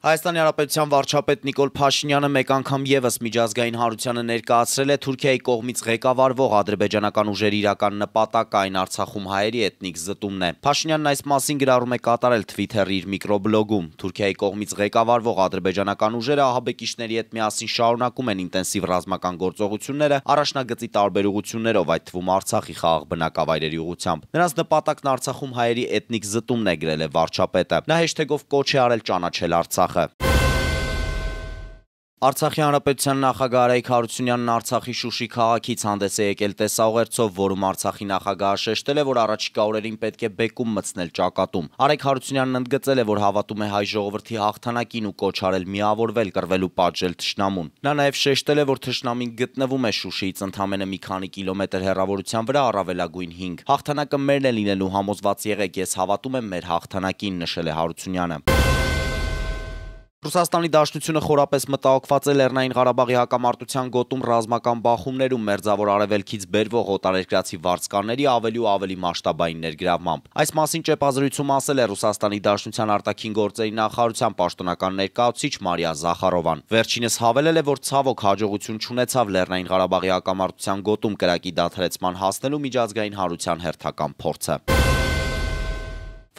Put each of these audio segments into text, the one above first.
Հայաստանի Հանրապետության վարչապետ Նիկոլ Փաշինյանը մեկ անգամ եւս միջազգային հանրությանը ներկայացրել է Թուրքիայի կողմից ղեկավարվող ադրբեջանական ուժերի իրական նպատակը այն Արցախում հայերի էթնիկ զտումն է։ Փաշինյանն այս մասին գրառում է կատարել Twitter-ի իր միկրոբլոգում։ Թուրքիայի կողմից ղեկավարվող ադրբեջանական ուժերը ահաբեկիչների հետ միասին շարունակում են ինտենսիվ ռազմական գործողությունները առաջնագծի տարբեր ուղություններով, այդ թվում Արցախի խաղաղ բնակավայրերի ուղությամբ։ Նրանց նպատակն Արցախում հայերի էթնիկ զտումն է գրել է վարչապետը։ Նա հեշթեգով կոչ է արել ճանաչել Արցախ Արցախը։ Արցախի հանրապետության նախագահ Արայք Հարությունյանն Արցախի Շուշի քաղաքից հանդես է եկել տեսաուղերձով, որում Արցախի նախագահը շեշտել է, որ առաջիկա օրերին պետք է բեկում մտցնել ճակատում։ Արայք Հարությունյանն ընդգծել է, որ հավատում է հայ ժողովրդի հաղթանակին ու կոչ արել միավորվել կռվելու պատժել Թշնամուն։ Նա նաև շեշտել է, որ Թշնամին գտնվում է Շուշիից ընդամենը մի քանի կիլոմետր հեռավորության վրա առավելագույն 5։ Հաղթանակը մերն է լինելու համոզված եղեք, ես հավատում եմ մեր հաղթանակին, նշել է Հարությունյանը։ Ռուսաստանի Դաշնությունը խորապես մտահոգված է Լեռնային Ղարաբաղի հակամարտության գոտում ռազմական բախումներում մերձավոր արևելքից բերվող օտարերկրացի վարձկանների ավելի ու ավելի մասշտաբային ներգրավմամբ։ Այս մասին ճեպազրույցում ասել է Ռուսաստանի Դաշնության արտաքին գործերի նախարարության պաշտոնական ներկայացուցիչ Մարիա Զախարովան։ Վերջինս հավելել է, որ ցավոք հաջողություն չունեցավ Լեռնային Ղարաբաղի հակամարտության գոտում կրակի դադարեցման հասնելու միջազգային հարության հերթական փորձը։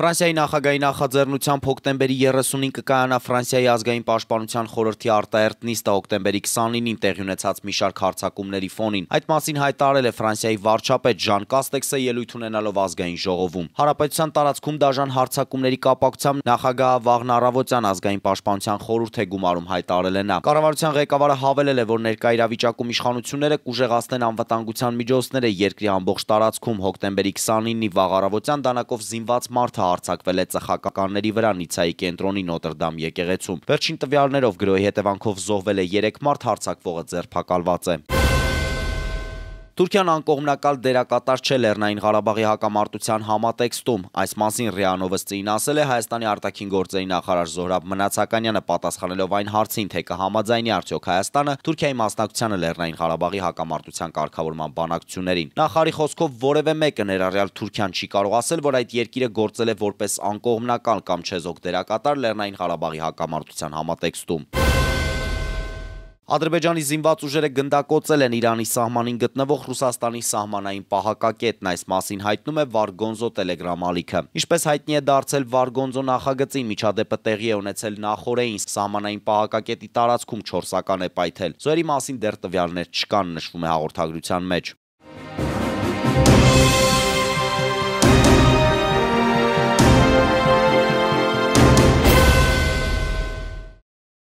Ֆրանսիայի նախագահի նախաձեռնությամբ հոկտեմբերի 30-ին կկայանա Ֆրանսիայի ազգային պաշտպանության խորհրդի արտահերտ նիստը հոկտեմբերի 29-ին տեղի ունեցած մի շարք հարձակումների ֆոնին։ Այդ մասին հայտարարել է Ֆրանսիայի վարչապետ Ժան Կաստեքսը ելույթ ունենալով ազգային ժողովում։ Հարաբերության տարածքում դաժան հարձակումների կապակցությամբ նախագահ Վաղն Արավոցյան ազգային պաշտպանության խորհուրդ է գումարում հայտարարել է նա։ Կառավարության ղեկավարը հավելել է, որ ներկա իրավիճակում իշխանությունները կուժեղացնեն անվտանգության միջոցները երկրի ամբողջ տարածքում հոկտեմբերի 29-ի վաղ արավոցյան դանակով զինված մարդը արձակվել է ծխականների վրա Նիցայի կենտրոնի Նոտրդամ եկեղեցում։ Վերջին տվյալներով գրոյի հետևանքով զոհվել է 3 մարդ, հարցակվողը ձերբակալված է։ Թուրքիան անկողմնակալ դերակատար չէ Լեռնային Ղարաբաղի հակամարտության համատեքստում։ Այս մասին Ռիանովստին ասել է Հայաստանի արտաքին գործերի նախարար Զորաբ Մնացականյանը պատասխանելով այն հարցին, թե կհամաձայնի արդյոք Հայաստանը Թուրքիայի մասնակցությանը Լեռնային Ղարաբաղի հակամարտության կարգավորման բանակցություններին։ Նախարարի խոսքով որևէ մեկը ներառյալ Թուրքիան չի կարող ասել, որ այդ երկիրը գործել է որպես անկողմնակալ կամ չեզոք դերակատար Լեռնային Ղարաբաղի հակամարտության համատեքստում։ Ադրբեջանի զինված ուժերը գնդակոծել են Իրանի սահմանին գտնվող Ռուսաստանի սահմանային պահակակետն այս մասին հայտնում է Վարգոնզո Telegram ալիքը։ Ինչպես հայտնի է դարձել Վարգոնզո նախագծի միջադեպը տեղի է ունեցել նախորդային սահմանային պահակակետի տարածքում 4-ական է պայթել։ Զոհերի մասին դեռ տվյալներ չկան, նշվում է հաղորդագրության մեջ։